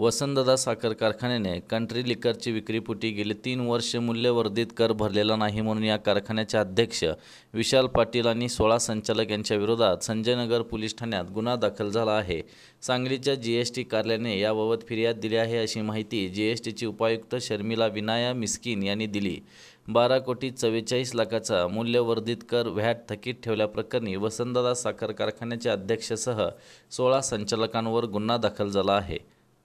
वसंतदा साखर कारखान्याने कंट्री लिकरची विक्रीपुटी गेले तीन वर्ष मूल्यवर्धित कर भरलेला नाही म्हणून या कारखान्याचे अध्यक्ष विशाल पाटील आणि सोळा संचालक यांच्या विरोधात संजयनगर पोलीस ठाण्यात गुन्हा दाखल झाला आहे सांगलीच्या जी एस टी कार्यालयाने याबाबत फिर्याद दिली आहे अशी माहिती जी एस टीची उपायुक्त शर्मिला विनाया मिस्किन यांनी दिली बारा कोटी चव्वेचाळीस लाखाचा मूल्यवर्धित कर व्हॅट थकीत ठेवल्याप्रकरणी वसंतदा साखर कारखान्याच्या अध्यक्षसह सोळा संचालकांवर गुन्हा दाखल झाला आहे